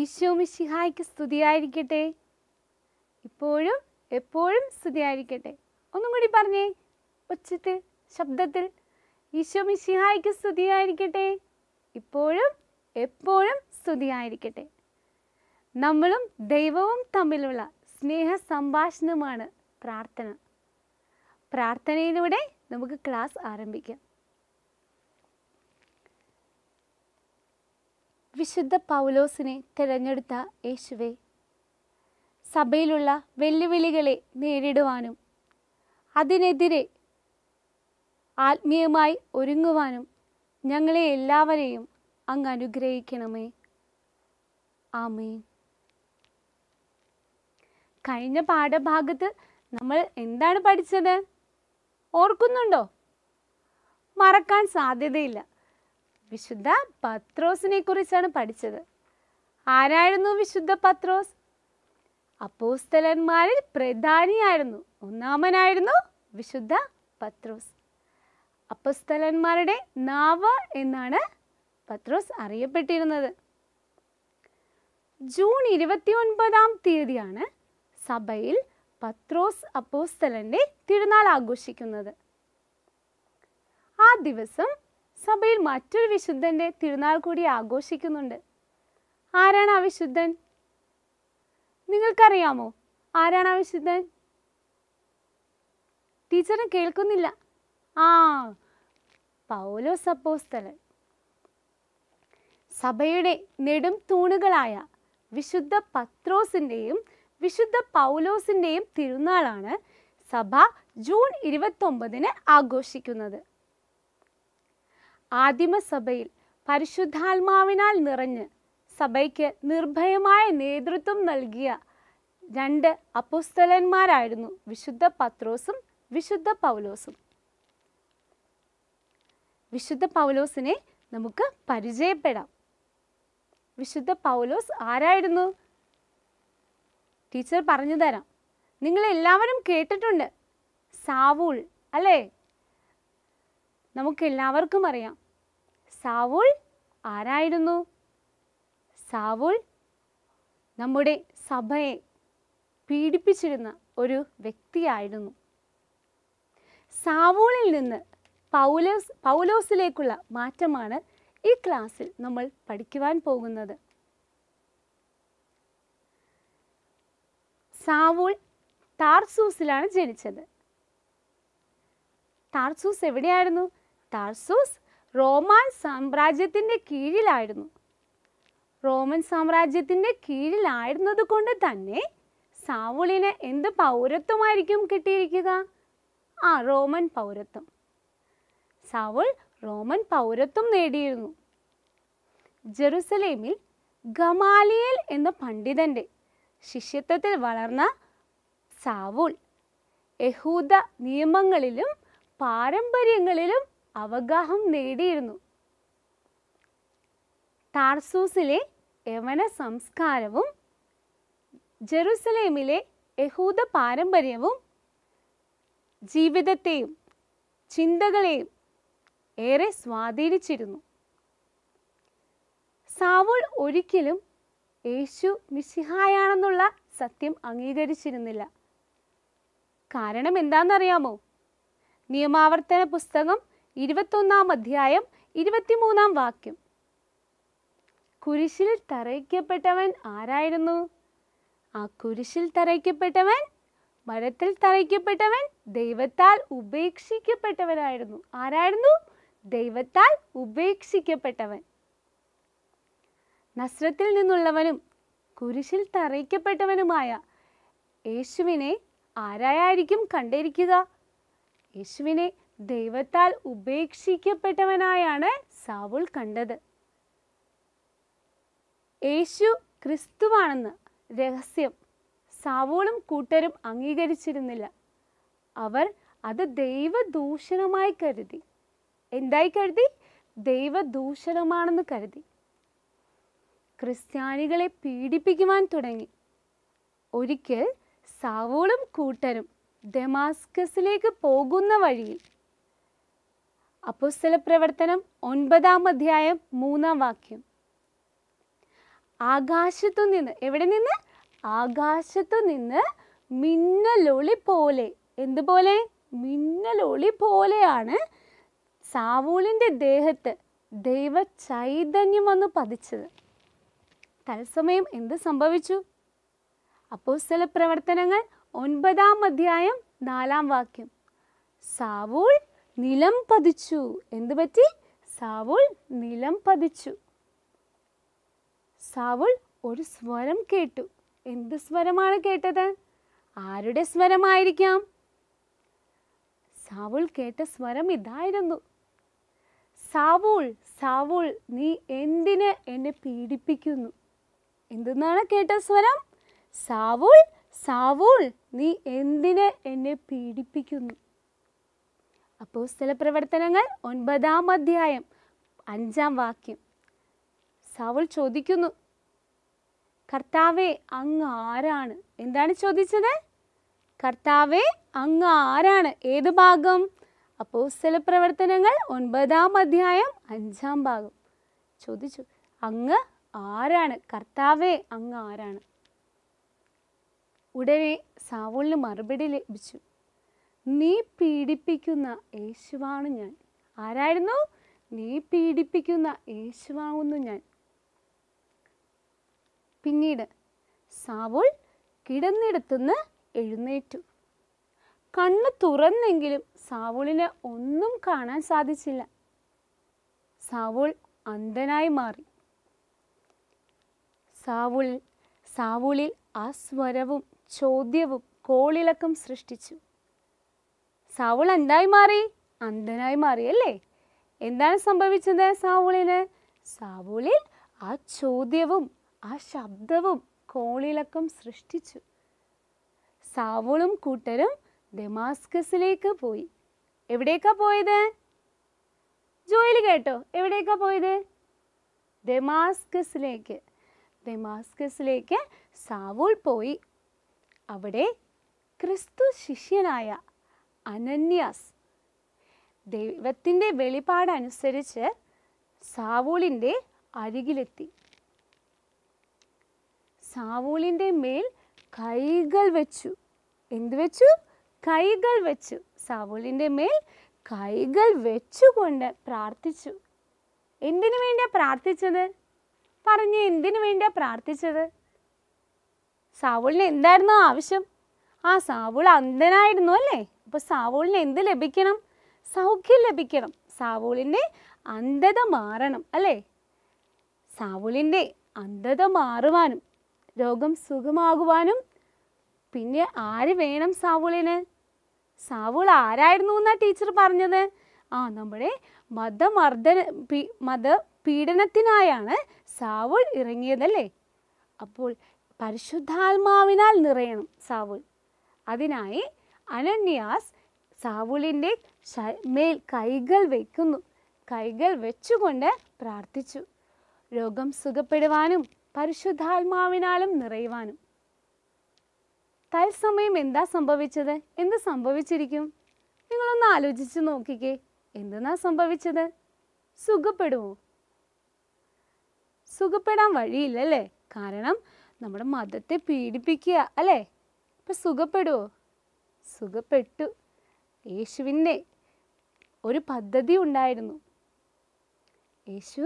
ഈശോ മിശിഹായ്ക്ക് സ്തുതിയായിരിക്കട്ടെ ഇപ്പോഴും എപ്പോഴും സ്തുതിയായിരിക്കട്ടെ ഒന്നും കൂടി പറഞ്ഞേ ഒച്ചത്തിൽ ശബ്ദത്തിൽ ഈശോ മിശിഹായ്ക്ക് സ്തുതിയായിരിക്കട്ടെ ഇപ്പോഴും എപ്പോഴും സ്തുതിയായിരിക്കട്ടെ നമ്മളും ദൈവവും തമ്മിലുള്ള സ്നേഹ സംഭാഷണമാണ് പ്രാർത്ഥന പ്രാർത്ഥനയിലൂടെ നമുക്ക് ക്ലാസ് ആരംഭിക്കാം വിശുദ്ധ പൗലോസിനെ തിരഞ്ഞെടുത്ത യേശുവെ സഭയിലുള്ള വെല്ലുവിളികളെ നേരിടുവാനും അതിനെതിരെ ആത്മീയമായി ഒരുങ്ങുവാനും ഞങ്ങളെ എല്ലാവരെയും അങ്ങ് അനുഗ്രഹിക്കണമേ ആമേൻ കഴിഞ്ഞ പാഠഭാഗത്ത് നമ്മൾ എന്താണ് പഠിച്ചത് ഓർക്കുന്നുണ്ടോ മറക്കാൻ സാധ്യതയില്ല വിശുദ്ധ പത്രോസിനെ കുറിച്ചാണ് പഠിച്ചത് ആരായിരുന്നു വിശുദ്ധ പത്രോസ് അപ്പോസ്തലന്മാരിൽ പ്രധാനിയായിരുന്നു ഒന്നാമനായിരുന്നു വിശുദ്ധ പത്രോസ് അപ്പസ്തലന്മാരുടെ നാവ എന്നാണ് പത്രോസ് അറിയപ്പെട്ടിരുന്നത് ജൂൺ ഇരുപത്തി ഒൻപതാം തീയതിയാണ് സഭയിൽ പത്രോസ് അപ്പോസ്തലന്റെ തിരുനാൾ ആഘോഷിക്കുന്നത് ആ ദിവസം സഭയിൽ മറ്റൊരു വിശുദ്ധൻ്റെ തിരുനാൾ കൂടി ആഘോഷിക്കുന്നുണ്ട് ആരാണ് ആ വിശുദ്ധൻ നിങ്ങൾക്കറിയാമോ ആരാണ് ആ വിശുദ്ധൻ ടീച്ചറിന് കേൾക്കുന്നില്ല ആ പൗലോ സപ്പോസ്തലൻ സഭയുടെ നെടും തൂണുകളായ വിശുദ്ധ പത്രോസിൻ്റെയും വിശുദ്ധ പൗലോസിൻ്റെയും തിരുനാളാണ് സഭ ജൂൺ ഇരുപത്തൊമ്പതിന് ആഘോഷിക്കുന്നത് ആദിമസഭയിൽ പരിശുദ്ധാത്മാവിനാൽ നിറഞ്ഞ് സഭയ്ക്ക് നിർഭയമായ നേതൃത്വം നൽകിയ രണ്ട് അപ്പുസ്തലന്മാരായിരുന്നു വിശുദ്ധ പത്രോസും വിശുദ്ധ പൗലോസും വിശുദ്ധ പൗലോസിനെ നമുക്ക് പരിചയപ്പെടാം വിശുദ്ധ പൗലോസ് ആരായിരുന്നു ടീച്ചർ പറഞ്ഞു തരാം നിങ്ങൾ എല്ലാവരും കേട്ടിട്ടുണ്ട് സാവൂൾ അല്ലേ നമുക്ക് എല്ലാവർക്കും അറിയാം സാവുൾ ആരായിരുന്നു സാവുൾ നമ്മുടെ സഭയെ പീഡിപ്പിച്ചിരുന്ന ഒരു വ്യക്തിയായിരുന്നു സാവൂളിൽ നിന്ന് പൗലോസ് പൗലോസിലേക്കുള്ള മാറ്റമാണ് ഈ ക്ലാസ്സിൽ നമ്മൾ പഠിക്കുവാൻ പോകുന്നത് സാവൂൾ ടാർസൂസിലാണ് ജനിച്ചത് താർസൂസ് എവിടെയായിരുന്നു താർസൂസ് റോമാൻ സാമ്രാജ്യത്തിൻ്റെ കീഴിലായിരുന്നു റോമൻ സാമ്രാജ്യത്തിൻ്റെ കീഴിലായിരുന്നത് കൊണ്ട് തന്നെ സാവുളിന് എന്ത് പൗരത്വമായിരിക്കും കിട്ടിയിരിക്കുക ആ റോമൻ പൗരത്വം സാവുൾ റോമൻ പൗരത്വം നേടിയിരുന്നു ജെറുസലേമിൽ ഗമാലിയൽ എന്ന പണ്ഡിതൻ്റെ ശിഷ്യത്വത്തിൽ വളർന്ന സാവുൾ യഹൂദ നിയമങ്ങളിലും പാരമ്പര്യങ്ങളിലും അവഗാഹം നേടിയിരുന്നു ടാർസൂസിലെ യവന സംസ്കാരവും ജെറുസലേമിലെ യഹൂദ പാരമ്പര്യവും ജീവിതത്തെയും ചിന്തകളെയും ഏറെ സ്വാധീനിച്ചിരുന്നു സാവൂൾ ഒരിക്കലും യേശു മിശിഹായാണെന്നുള്ള സത്യം അംഗീകരിച്ചിരുന്നില്ല കാരണം എന്താണെന്നറിയാമോ നിയമാവർത്തന പുസ്തകം ഇരുപത്തൊന്നാം അധ്യായം ഇരുപത്തിമൂന്നാം വാക്യം കുരിശിൽ തറയ്ക്കപ്പെട്ടവൻ ആരായിരുന്നു ആ കുരിശിൽ തറയ്ക്കപ്പെട്ടവൻ മരത്തിൽ തറയ്ക്കപ്പെട്ടവൻ ദൈവത്താൽ ഉപേക്ഷിക്കപ്പെട്ടവനായിരുന്നു ആരായിരുന്നു ദൈവത്താൽ ഉപേക്ഷിക്കപ്പെട്ടവൻ നസ്രത്തിൽ നിന്നുള്ളവനും കുരിശിൽ തറയ്ക്കപ്പെട്ടവനുമായ യേശുവിനെ ആരായിരിക്കും കണ്ടിരിക്കുക യേശുവിനെ ദൈവത്താൽ ഉപേക്ഷിക്കപ്പെട്ടവനായാണ് സാവുൾ കണ്ടത് യേശു ക്രിസ്തുവാണെന്ന് രഹസ്യം സാവോളും കൂട്ടരും അംഗീകരിച്ചിരുന്നില്ല അവർ അത് ദൈവദൂഷണമായി കരുതി എന്തായി കരുതി ദൈവദൂഷണമാണെന്ന് കരുതി ക്രിസ്ത്യാനികളെ പീഡിപ്പിക്കുവാൻ തുടങ്ങി ഒരിക്കൽ സാവോളും കൂട്ടരും ഡെമാസ്കസിലേക്ക് പോകുന്ന വഴിയിൽ അപ്പോസ്തല പ്രവർത്തനം ഒൻപതാം അധ്യായം മൂന്നാം വാക്യം ആകാശത്തു നിന്ന് എവിടെ നിന്ന് ആകാശത്തു നിന്ന് മിന്നലൊളി പോലെ എന്തുപോലെ മിന്നലൊളി പോലെയാണ് സാവൂളിൻ്റെ ദേഹത്ത് ദൈവ ചൈതന്യം വന്ന് പതിച്ചത് തത്സമയം എന്ത് സംഭവിച്ചു സ്ഥല പ്രവർത്തനങ്ങൾ ഒൻപതാം അധ്യായം നാലാം വാക്യം സാവൂൾ നിലം പതിച്ചു എന്ത് പറ്റി സാവുൾ നിലം പതിച്ചു സാവുൾ ഒരു സ്വരം കേട്ടു എന്ത് സ്വരമാണ് കേട്ടത് ആരുടെ സ്വരമായിരിക്കാം സാവുൾ കേട്ട സ്വരം ഇതായിരുന്നു സാവുൾ സാവുൾ നീ എന്തിന് എന്നെ പീഡിപ്പിക്കുന്നു എന്തെന്നാണ് കേട്ട സ്വരം സാവുൾ സാവുൾ നീ എന്തിന് എന്നെ പീഡിപ്പിക്കുന്നു അപ്പോൾ സ്ഥല പ്രവർത്തനങ്ങൾ ഒൻപതാം അധ്യായം അഞ്ചാം വാക്യം സാവുൾ ചോദിക്കുന്നു കർത്താവെ അങ്ങ് ആരാണ് എന്താണ് ചോദിച്ചത് കർത്താവെ അങ്ങ് ആരാണ് ഏത് ഭാഗം അപ്പോൾ സ്ഥല പ്രവർത്തനങ്ങൾ ഒൻപതാം അധ്യായം അഞ്ചാം ഭാഗം ചോദിച്ചു അങ്ങ് ആരാണ് കർത്താവെ അങ്ങ് ആരാണ് ഉടനെ സാവൂളിന് മറുപടി ലഭിച്ചു നീ പീഡിപ്പിക്കുന്ന യേശുവാണ് ഞാൻ ആരായിരുന്നു നീ പീഡിപ്പിക്കുന്ന യേശുവാകുന്നു ഞാൻ പിന്നീട് സാവോൾ കിടന്നിടത്തുനിന്ന് എഴുന്നേറ്റു കണ്ണ് തുറന്നെങ്കിലും സാവോളിന് ഒന്നും കാണാൻ സാധിച്ചില്ല സാവോൾ അന്ധനായി മാറി സാവോളിൽ സാവോളിൽ ആ സ്വരവും ചോദ്യവും കോളിളക്കം സൃഷ്ടിച്ചു സാവുൾ എന്തായി മാറി അന്ധനായി മാറി അല്ലേ എന്താണ് സംഭവിച്ചത് സാവുളിന് സാവുളിൽ ആ ചോദ്യവും ആ ശബ്ദവും കോളിളക്കം സൃഷ്ടിച്ചു സാവുളും കൂട്ടരും ഡെമാസ്കസിലേക്ക് പോയി എവിടേക്കാ പോയത് ജോയിൽ കേട്ടോ എവിടേക്കാ പോയത് ഡെമാസ്കസിലേക്ക് ഡെമാസ്കസിലേക്ക് സാവുൾ പോയി അവിടെ ക്രിസ്തു ശിഷ്യനായ അനന്യാസ് ദൈവത്തിൻ്റെ വെളിപാടനുസരിച്ച് സാവൂളിൻ്റെ അരികിലെത്തി സാവൂളിൻ്റെ മേൽ കൈകൾ വെച്ചു എന്ത് വെച്ചു കൈകൾ വെച്ചു സാവൂളിൻ്റെ മേൽ കൈകൾ വെച്ചുകൊണ്ട് പ്രാർത്ഥിച്ചു എന്തിനു വേണ്ടിയാ പ്രാർത്ഥിച്ചത് പറഞ്ഞു എന്തിനു വേണ്ടിയാ പ്രാർത്ഥിച്ചത് സാവൂളിന് എന്തായിരുന്നു ആവശ്യം ആ സാവൂൾ അന്ധനായിരുന്നു അല്ലേ അപ്പൊ സാവൂളിന് എന്ത് ലഭിക്കണം സൗഖ്യം ലഭിക്കണം സാവൂളിൻ്റെ അന്ധത മാറണം അല്ലേ സാവൂളിൻ്റെ അന്ധത മാറുവാനും രോഗം സുഖമാകുവാനും പിന്നെ ആര് വേണം സാവൂളിന് സാവൂൾ ആരായിരുന്നു എന്നാ ടീച്ചർ പറഞ്ഞത് ആ നമ്മുടെ മതമർദ്ദന പീ മത പീഡനത്തിനായാണ് സാവൂൾ ഇറങ്ങിയതല്ലേ അപ്പോൾ പരിശുദ്ധാത്മാവിനാൽ നിറയണം സാവൂൾ അതിനായി അനന്യാസ് സാവുളിൻ്റെ മേൽ കൈകൾ വയ്ക്കുന്നു കൈകൾ വെച്ചുകൊണ്ട് പ്രാർത്ഥിച്ചു രോഗം സുഖപ്പെടുവാനും പരിശുദ്ധാത്മാവിനാലും നിറയുവാനും തത്സമയം എന്താ സംഭവിച്ചത് എന്ത് സംഭവിച്ചിരിക്കും നിങ്ങളൊന്ന് ആലോചിച്ച് നോക്കിക്കേ എന്തെന്നാ സംഭവിച്ചത് സുഖപ്പെടുമോ സുഖപ്പെടാൻ വഴിയില്ലല്ലേ കാരണം നമ്മുടെ മതത്തെ പീഡിപ്പിക്കുക അല്ലേ ഇപ്പം സുഖപ്പെടുമോ സുഖപ്പെട്ടു യേശുവിൻ്റെ ഒരു പദ്ധതി ഉണ്ടായിരുന്നു യേശു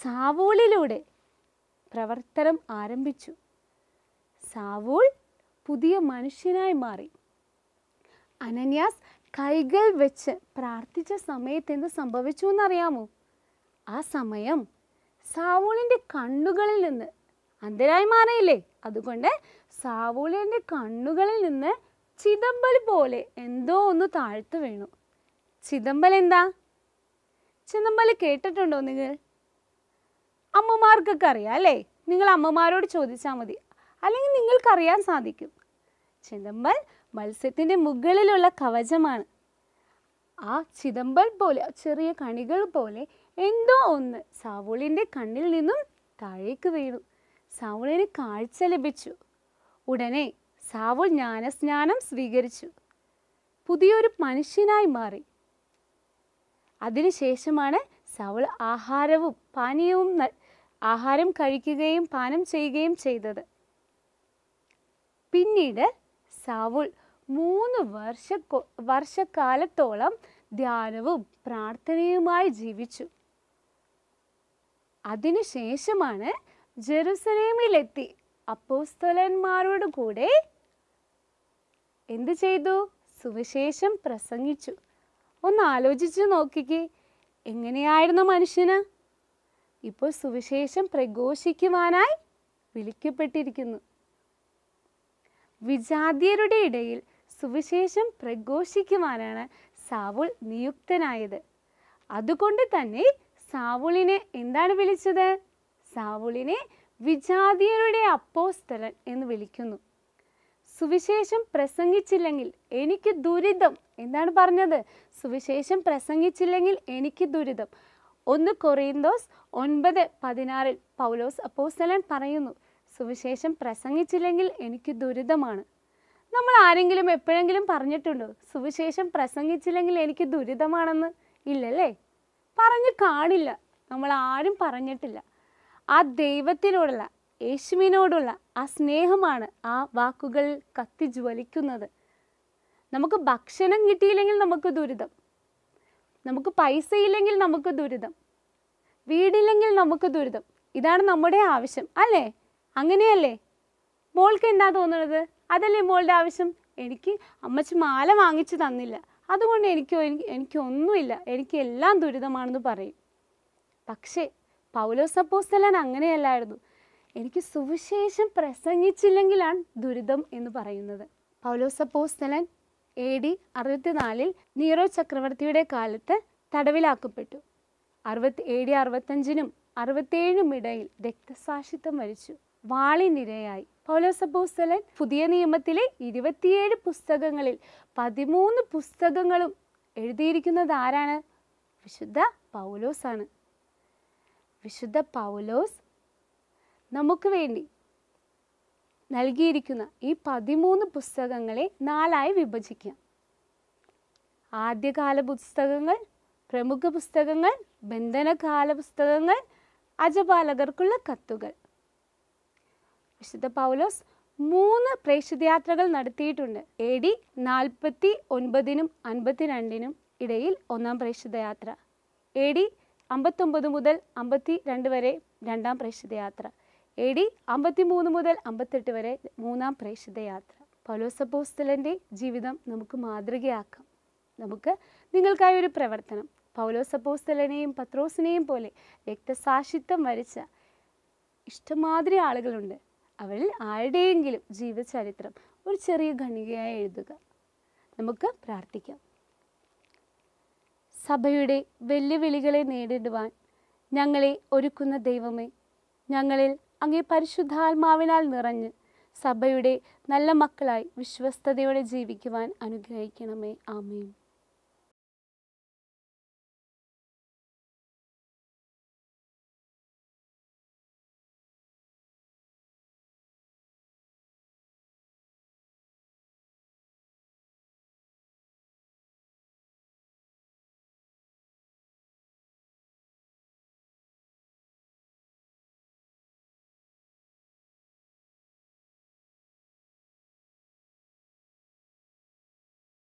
സാവൂളിലൂടെ പ്രവർത്തനം ആരംഭിച്ചു സാവൂൾ പുതിയ മനുഷ്യനായി മാറി അനന്യാസ് കൈകൾ വെച്ച് പ്രാർത്ഥിച്ച സമയത്ത് എന്ത് സംഭവിച്ചു എന്നറിയാമോ ആ സമയം സാവൂളിൻ്റെ കണ്ണുകളിൽ നിന്ന് അന്ധരായി മാറിയില്ലേ അതുകൊണ്ട് സാവൂളിയൻ്റെ കണ്ണുകളിൽ നിന്ന് ചിദംബൽ പോലെ എന്തോ ഒന്ന് താഴ്ത്തു വീണു ചിദംബൽ എന്താ ചിദംബൽ കേട്ടിട്ടുണ്ടോ നിങ്ങൾ അമ്മമാർക്കൊക്കെ അറിയാം അല്ലേ നിങ്ങൾ അമ്മമാരോട് ചോദിച്ചാൽ മതി അല്ലെങ്കിൽ നിങ്ങൾക്കറിയാൻ സാധിക്കും ചിദംബൽ മത്സ്യത്തിൻ്റെ മുകളിലുള്ള കവചമാണ് ആ ചിദംബൽ പോലെ ചെറിയ കണികൾ പോലെ എന്തോ ഒന്ന് സാവൂളിൻ്റെ കണ്ണിൽ നിന്നും താഴേക്ക് വീണു സാവുളിന് കാഴ്ച ലഭിച്ചു ഉടനെ സാവുൾ ജ്ഞാനസ്നാനം സ്വീകരിച്ചു പുതിയൊരു മനുഷ്യനായി മാറി അതിനുശേഷമാണ് സാവുൾ ആഹാരവും പാനീയവും ആഹാരം കഴിക്കുകയും പാനം ചെയ്യുകയും ചെയ്തത് പിന്നീട് സാവുൾ മൂന്ന് വർഷ വർഷക്കാലത്തോളം ധ്യാനവും പ്രാർത്ഥനയുമായി ജീവിച്ചു അതിനുശേഷമാണ് ജെറുസലേമിലെത്തി അപ്പോസ്തലന്മാരോട് കൂടെ എന്ത് ചെയ്തു സുവിശേഷം പ്രസംഗിച്ചു ഒന്ന് ആലോചിച്ച് നോക്കിക്കേ എങ്ങനെയായിരുന്നു മനുഷ്യന് ഇപ്പോൾ സുവിശേഷം പ്രഘോഷിക്കുവാനായി വിളിക്കപ്പെട്ടിരിക്കുന്നു വിജാതിയരുടെ ഇടയിൽ സുവിശേഷം പ്രഘോഷിക്കുവാനാണ് സാവുൾ നിയുക്തനായത് അതുകൊണ്ട് തന്നെ സാവുളിനെ എന്താണ് വിളിച്ചത് സാവൂളിനെ വിജാതിയരുടെ അപ്പോസ്തലൻ എന്ന് വിളിക്കുന്നു സുവിശേഷം പ്രസംഗിച്ചില്ലെങ്കിൽ എനിക്ക് ദുരിതം എന്താണ് പറഞ്ഞത് സുവിശേഷം പ്രസംഗിച്ചില്ലെങ്കിൽ എനിക്ക് ദുരിതം ഒന്ന് കൊറിയന്തോസ് ഒൻപത് പതിനാറിൽ പൗലോസ് അപ്പോസ്തലൻ പറയുന്നു സുവിശേഷം പ്രസംഗിച്ചില്ലെങ്കിൽ എനിക്ക് ദുരിതമാണ് നമ്മൾ ആരെങ്കിലും എപ്പോഴെങ്കിലും പറഞ്ഞിട്ടുണ്ടോ സുവിശേഷം പ്രസംഗിച്ചില്ലെങ്കിൽ എനിക്ക് ദുരിതമാണെന്ന് ഇല്ലല്ലേ പറഞ്ഞു കാണില്ല നമ്മൾ ആരും പറഞ്ഞിട്ടില്ല ആ ദൈവത്തിനോടുള്ള യേശുവിനോടുള്ള ആ സ്നേഹമാണ് ആ വാക്കുകൾ കത്തി ജ്വലിക്കുന്നത് നമുക്ക് ഭക്ഷണം കിട്ടിയില്ലെങ്കിൽ നമുക്ക് ദുരിതം നമുക്ക് പൈസ ഇല്ലെങ്കിൽ നമുക്ക് ദുരിതം വീടില്ലെങ്കിൽ നമുക്ക് ദുരിതം ഇതാണ് നമ്മുടെ ആവശ്യം അല്ലേ അങ്ങനെയല്ലേ മോൾക്ക് എന്താ തോന്നുന്നത് അതല്ലേ മോളുടെ ആവശ്യം എനിക്ക് അമ്മച്ചി മാല വാങ്ങിച്ചു തന്നില്ല അതുകൊണ്ട് എനിക്ക് എനിക്കൊന്നുമില്ല എനിക്ക് എല്ലാം ദുരിതമാണെന്ന് പറയും പക്ഷേ പൗലോസ് അപ്പോസ്തലൻ അങ്ങനെയല്ലായിരുന്നു എനിക്ക് സുവിശേഷം പ്രസംഗിച്ചില്ലെങ്കിലാണ് ദുരിതം എന്ന് പറയുന്നത് പൗലോസ് അപ്പോസ്തലൻ എ ഡി അറുപത്തിനാലിൽ നീറോ ചക്രവർത്തിയുടെ കാലത്ത് തടവിലാക്കപ്പെട്ടു അറുപത്തി എ ഡി അറുപത്തഞ്ചിനും അറുപത്തേഴിനും ഇടയിൽ രക്തസാക്ഷിത്വം വരിച്ചു വാളിനിരയായി പൗലോസപ്പോസ്തലൻ പുതിയ നിയമത്തിലെ ഇരുപത്തിയേഴ് പുസ്തകങ്ങളിൽ പതിമൂന്ന് പുസ്തകങ്ങളും എഴുതിയിരിക്കുന്നത് ആരാണ് വിശുദ്ധ പൗലോസാണ് വിശുദ്ധ പൗലോസ് നമുക്ക് വേണ്ടി നൽകിയിരിക്കുന്ന ഈ പതിമൂന്ന് പുസ്തകങ്ങളെ നാലായി വിഭജിക്കാം ആദ്യകാല പുസ്തകങ്ങൾ പ്രമുഖ പുസ്തകങ്ങൾ ബന്ധനകാല പുസ്തകങ്ങൾ അജപാലകർക്കുള്ള കത്തുകൾ വിശുദ്ധ പൗലോസ് മൂന്ന് പ്രേക്ഷിതയാത്രകൾ നടത്തിയിട്ടുണ്ട് എ ഡി നാൽപ്പത്തി ഒൻപതിനും അൻപത്തിരണ്ടിനും ഇടയിൽ ഒന്നാം പ്രേക്ഷിതയാത്ര എ ഡി അമ്പത്തൊമ്പത് മുതൽ അമ്പത്തി രണ്ട് വരെ രണ്ടാം പ്രേക്ഷിതയാത്ര എ ഡി അമ്പത്തിമൂന്ന് മുതൽ അമ്പത്തെട്ട് വരെ മൂന്നാം പ്രേക്ഷിതയാത്ര പൗലോസപ്പോസ്തലൻ്റെ ജീവിതം നമുക്ക് മാതൃകയാക്കാം നമുക്ക് നിങ്ങൾക്കായി ഒരു പ്രവർത്തനം പൗലോസപ്പോസ്തലനെയും പത്രോസിനെയും പോലെ രക്തസാക്ഷിത്വം വരച്ച ഇഷ്ടമാതിരി ആളുകളുണ്ട് അവരിൽ ആരുടെയെങ്കിലും ജീവചരിത്രം ഒരു ചെറിയ ഖണികയായി എഴുതുക നമുക്ക് പ്രാർത്ഥിക്കാം സഭയുടെ വെല്ലുവിളികളെ നേരിടുവാൻ ഞങ്ങളെ ഒരുക്കുന്ന ദൈവമേ ഞങ്ങളിൽ അങ്ങേ പരിശുദ്ധാത്മാവിനാൽ നിറഞ്ഞ് സഭയുടെ നല്ല മക്കളായി വിശ്വസ്തയോടെ ജീവിക്കുവാൻ അനുഗ്രഹിക്കണമേ ആമേൻ